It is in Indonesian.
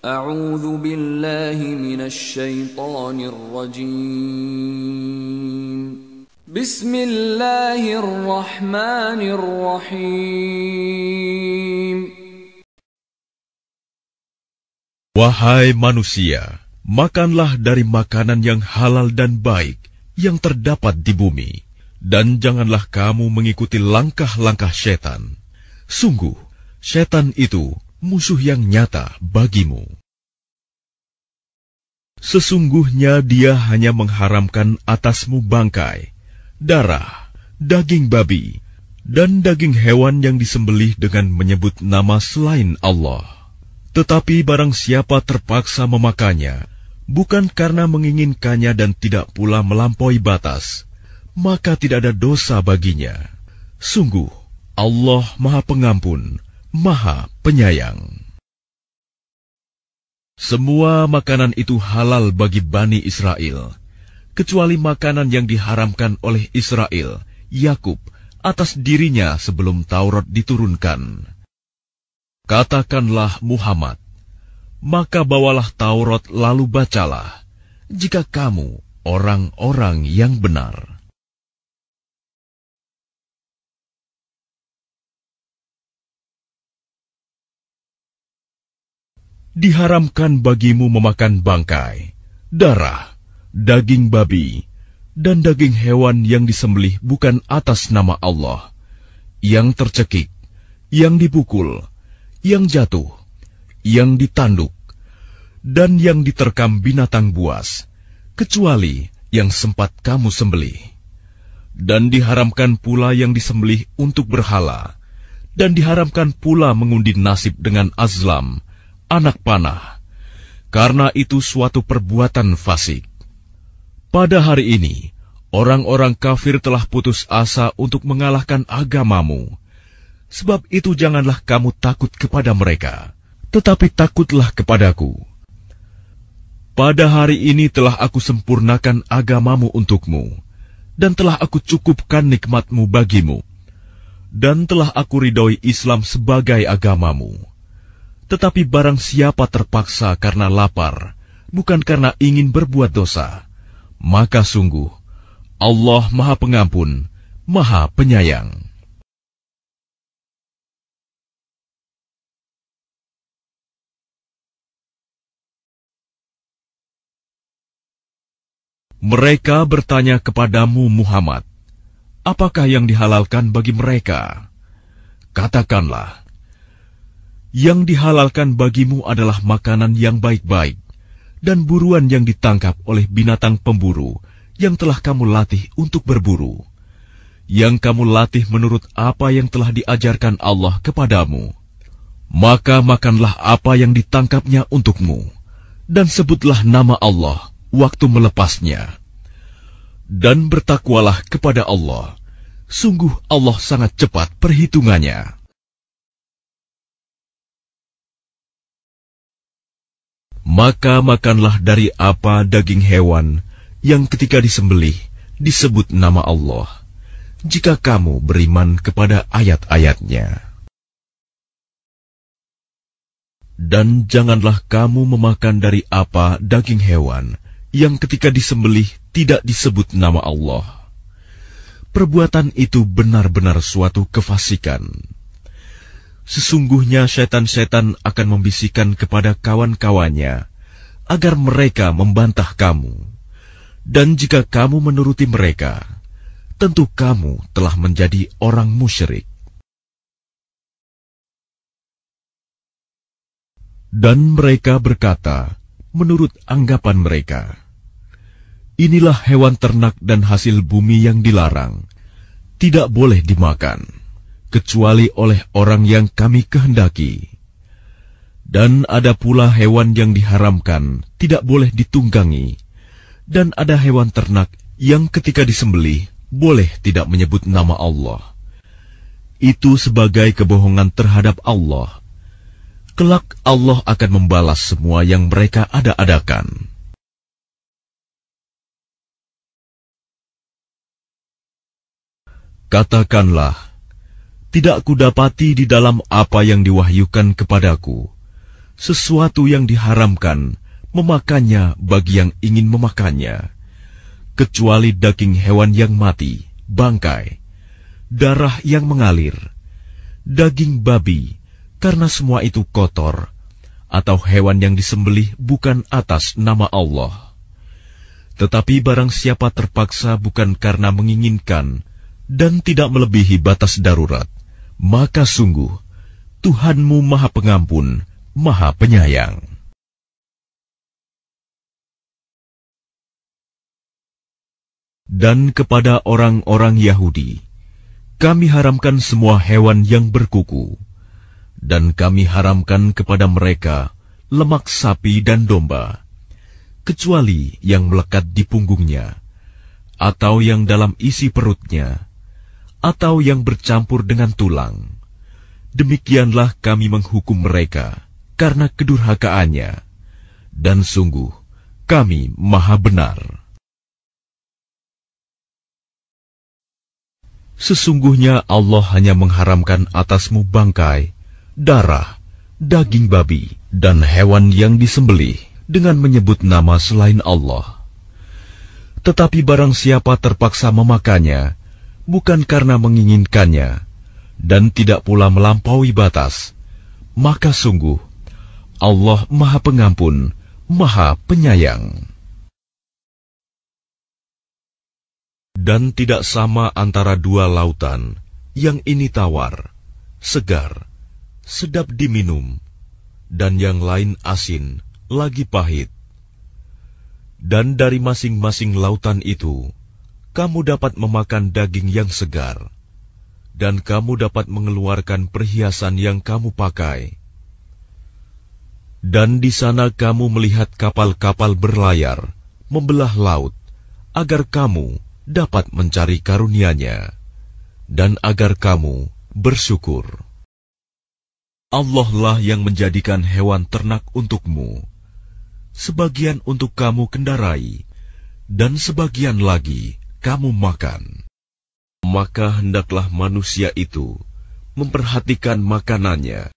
أعوذ بالله من الشيطان الرجيم بسم الله الرحمن الرحيم Wahai manusia, makanlah dari makanan yang halal dan baik yang terdapat di bumi, dan janganlah kamu mengikuti langkah-langkah setan. Sungguh, setan itu musuh yang nyata bagimu. Sesungguhnya dia hanya mengharamkan atasmu bangkai, darah, daging babi, dan daging hewan yang disembelih dengan menyebut nama selain Allah. Tetapi barang siapa terpaksa memakannya, bukan karena menginginkannya dan tidak pula melampaui batas, maka tidak ada dosa baginya. Sungguh, Allah Maha Pengampun, Maha Penyayang. Semua makanan itu halal bagi Bani Israel, kecuali makanan yang diharamkan oleh Israel, Yakub, atas dirinya sebelum Taurat diturunkan. Katakanlah Muhammad, maka bawalah Taurat lalu bacalah, jika kamu orang-orang yang benar. diharamkan bagimu memakan bangkai, darah, daging babi, dan daging hewan yang disembelih bukan atas nama Allah, yang tercekik, yang dipukul, yang jatuh, yang ditanduk, dan yang diterkam binatang buas, kecuali yang sempat kamu sembelih. Dan diharamkan pula yang disembelih untuk berhala, dan diharamkan pula mengundi nasib dengan azlam, anak panah. Karena itu suatu perbuatan fasik. Pada hari ini, orang-orang kafir telah putus asa untuk mengalahkan agamamu. Sebab itu janganlah kamu takut kepada mereka, tetapi takutlah kepadaku. Pada hari ini telah aku sempurnakan agamamu untukmu, dan telah aku cukupkan nikmatmu bagimu, dan telah aku ridhoi Islam sebagai agamamu.' Tetapi barang siapa terpaksa karena lapar, bukan karena ingin berbuat dosa, maka sungguh Allah Maha Pengampun, Maha Penyayang. Mereka bertanya kepadamu, Muhammad, "Apakah yang dihalalkan bagi mereka?" Katakanlah, yang dihalalkan bagimu adalah makanan yang baik-baik, dan buruan yang ditangkap oleh binatang pemburu yang telah kamu latih untuk berburu, yang kamu latih menurut apa yang telah diajarkan Allah kepadamu. Maka makanlah apa yang ditangkapnya untukmu, dan sebutlah nama Allah waktu melepasnya. Dan bertakwalah kepada Allah. Sungguh Allah sangat cepat perhitungannya. Maka makanlah dari apa daging hewan yang ketika disembelih disebut nama Allah, jika kamu beriman kepada ayat-ayatnya. Dan janganlah kamu memakan dari apa daging hewan yang ketika disembelih tidak disebut nama Allah. Perbuatan itu benar-benar suatu kefasikan. Sesungguhnya setan-setan akan membisikkan kepada kawan-kawannya agar mereka membantah kamu. Dan jika kamu menuruti mereka, tentu kamu telah menjadi orang musyrik. Dan mereka berkata, menurut anggapan mereka, Inilah hewan ternak dan hasil bumi yang dilarang, tidak boleh dimakan kecuali oleh orang yang kami kehendaki. Dan ada pula hewan yang diharamkan, tidak boleh ditunggangi. Dan ada hewan ternak yang ketika disembelih boleh tidak menyebut nama Allah. Itu sebagai kebohongan terhadap Allah. Kelak Allah akan membalas semua yang mereka ada-adakan. Katakanlah, tidak kudapati di dalam apa yang diwahyukan kepadaku sesuatu yang diharamkan memakannya bagi yang ingin memakannya, kecuali daging hewan yang mati, bangkai, darah yang mengalir, daging babi, karena semua itu kotor, atau hewan yang disembelih bukan atas nama Allah. Tetapi barang siapa terpaksa bukan karena menginginkan dan tidak melebihi batas darurat, maka sungguh Tuhanmu Maha Pengampun, Maha Penyayang. Dan kepada orang-orang Yahudi, kami haramkan semua hewan yang berkuku, dan kami haramkan kepada mereka lemak sapi dan domba, kecuali yang melekat di punggungnya, atau yang dalam isi perutnya, atau yang bercampur dengan tulang. Demikianlah kami menghukum mereka karena kedurhakaannya, dan sungguh kami maha benar. Sesungguhnya Allah hanya mengharamkan atasmu bangkai, darah, daging babi, dan hewan yang disembelih dengan menyebut nama selain Allah. Tetapi barang siapa terpaksa memakannya, bukan karena menginginkannya dan tidak pula melampaui batas, maka sungguh Allah Maha Pengampun, Maha Penyayang. Dan tidak sama antara dua lautan, yang ini tawar, segar, sedap diminum, dan yang lain asin, lagi pahit. Dan dari masing-masing lautan itu, kamu dapat memakan daging yang segar, dan kamu dapat mengeluarkan perhiasan yang kamu pakai. Dan di sana kamu melihat kapal-kapal berlayar, membelah laut, agar kamu dapat mencari karunia-Nya, dan agar kamu bersyukur. Allah lah yang menjadikan hewan ternak untukmu, sebagian untuk kamu kendarai, dan sebagian lagi kamu makan. Maka hendaklah manusia itu memperhatikan makanannya